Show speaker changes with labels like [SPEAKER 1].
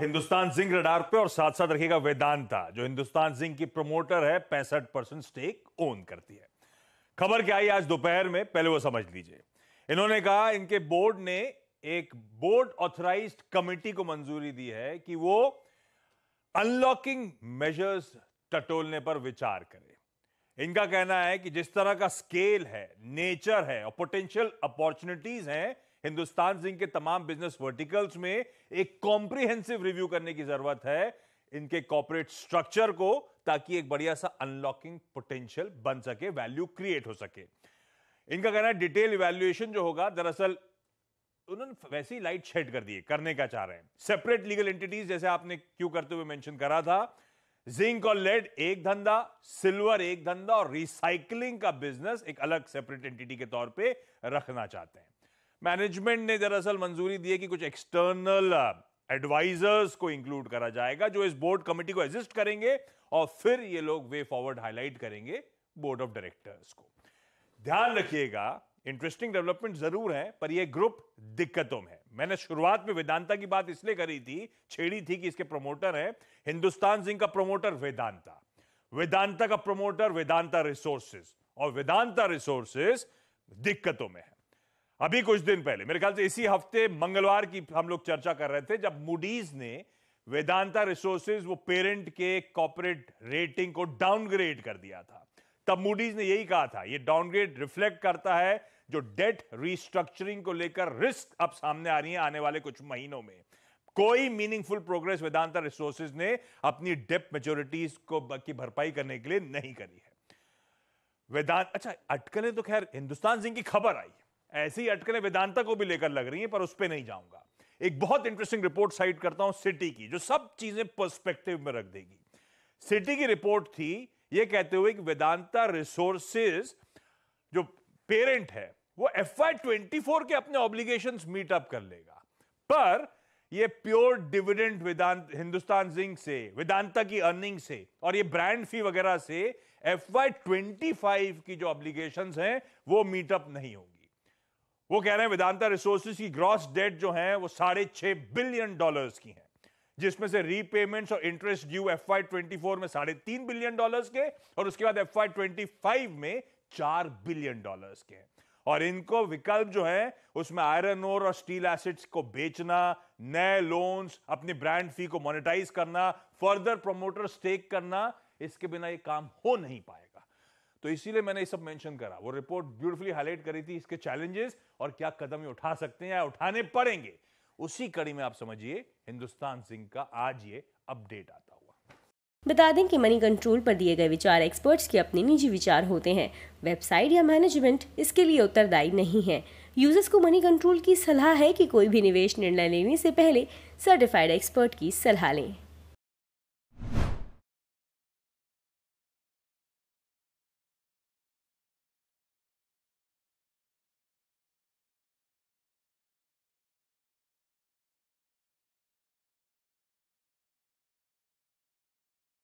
[SPEAKER 1] Hindustan zinc radar पे और साथ साथ रखेगा वेदांता जो हिंदुस्तान जिंक की प्रमोटर है पैंसठ परसेंट स्टेक ओन करती है खबर क्या आई आज दोपहर में पहले वो समझ लीजिए इन्होंने कहा इनके बोर्ड ने एक बोर्ड ऑथराइज कमेटी को मंजूरी दी है कि वो अनलॉकिंग मेजर्स टटोलने पर विचार करे इनका कहना है कि जिस तरह का स्केल है नेचर है और पोटेंशियल अपॉर्चुनिटीज हैं हिंदुस्तान जिंक के तमाम बिजनेस वर्टिकल्स में एक कॉम्प्रिहेंसिव रिव्यू करने की जरूरत है इनके कॉपोरेट स्ट्रक्चर को ताकि एक बढ़िया सा अनलॉकिंग पोटेंशियल बन सके वैल्यू क्रिएट हो सके इनका कहना है डिटेल वैल्यूएशन जो होगा दरअसल उन्होंने वैसे ही लाइट शेड कर दी करने का चाह रहे हैं सेपरेट लीगल एंटिटीज जैसे आपने क्यों करते हुए मेंशन करा था जिंक और लेड एक धंधा सिल्वर एक धंधा और रिसाइकलिंग का बिजनेस एक अलग सेपरेट एंटिटी के तौर पे रखना चाहते हैं मैनेजमेंट ने दरअसल मंजूरी दी है कि कुछ एक्सटर्नल एडवाइजर्स uh, को इंक्लूड करा जाएगा जो इस बोर्ड कमेटी को एग्जिस्ट करेंगे और फिर ये लोग वे फॉरवर्ड हाईलाइट करेंगे बोर्ड ऑफ डायरेक्टर्स को ध्यान रखिएगा इंटरेस्टिंग डेवलपमेंट जरूर है पर यह ग्रुप दिक्कतों में है मैंने शुरुआत में वेदांता की बात इसलिए करी थी छेड़ी थी कि इसके प्रमोटर हैं हिंदुस्तान सिंह का प्रमोटर वेदांता वेदांता का प्रमोटर वेदांता रिसोर्सेज और वेदांता रिसोर्सेज दिक्कतों में है अभी कुछ दिन पहले मेरे ख्याल से इसी हफ्ते मंगलवार की हम लोग चर्चा कर रहे थे जब मूडीज ने वेदांता रिसोर्सेज वो पेरेंट के कॉपरेट रेटिंग को डाउनग्रेड कर दिया था तब मूडीज ने यही कहा था ये डाउनग्रेड रिफ्लेक्ट करता है जो डेट रिस्ट्रक्चरिंग को लेकर रिस्क अब सामने आ रही है आने वाले कुछ महीनों में कोई मीनिंगफुल प्रोग्रेस वेदांता रिसोर्सेज ने अपनी डेप मेजोरिटीज को की भरपाई करने के लिए नहीं करी है वेदांत अच्छा अटकलें तो खैर हिंदुस्तान सिंह की खबर आई ऐसी अटकलें वेदांता को भी लेकर लग रही हैं पर उस पर नहीं जाऊंगा एक बहुत इंटरेस्टिंग रिपोर्ट साइट करता हूं सिटी की जो सब चीजें पर्सपेक्टिव में रख देगी सिटी की रिपोर्ट थी ये कहते हुए कि वेदांता रिसोर्सेज जो पेरेंट है वो एफ आई ट्वेंटी फोर के अपने ऑब्लिगेशन मीटअप कर लेगा पर ये pure dividend Vedanta Hindustan Zinc से वेदांता की अर्निंग से और ये ब्रांड फी वगैरह से एफ आई ट्वेंटी फाइव की जो ऑब्लिगेशन है वो मीटअप नहीं होगी वो कह रहे हैं वेदांता रिसोर्सेज की ग्रॉस डेट जो है वो साढ़े छह बिलियन डॉलर्स की है जिसमें से रीपेमेंट्स और interest due F Y twenty four में साढ़े तीन बिलियन डॉलर्स के और उसके बाद एफ आई ट्वेंटी फाइव में चार बिलियन डॉलर्स के और इनको विकल्प जो है उसमें आयरन ओर और स्टील एसिड्स को बेचना नए लोन्स अपनी ब्रांड फी को मोनेटाइज करना फर्दर प्रमोटर स्टेक करना इसके बिना ये काम हो नहीं पाया तो इसीलिए मैंने ये सब मेंशन करा वो रिपोर्ट ब्यूटीफुली हाईलाइट करी थी इसके चैलेंजेस और क्या कदम ये उठा सकते हैं या उठाने पड़ेंगे उसी कड़ी में आप समझिए हिंदुस्तान सिंह का आज ये अपडेट आता हुआ बता दें कि मनी कंट्रोल पर दिए गए विचार एक्सपर्ट्स के अपने निजी विचार होते हैं वेबसाइट या मैनेजमेंट इसके लिए उत्तरदायी नहीं है यूजर्स को मनी कंट्रोल की सलाह है कि कोई भी निवेश निर्णय लेने से पहले सर्टिफाइड एक्सपर्ट की सलाह लें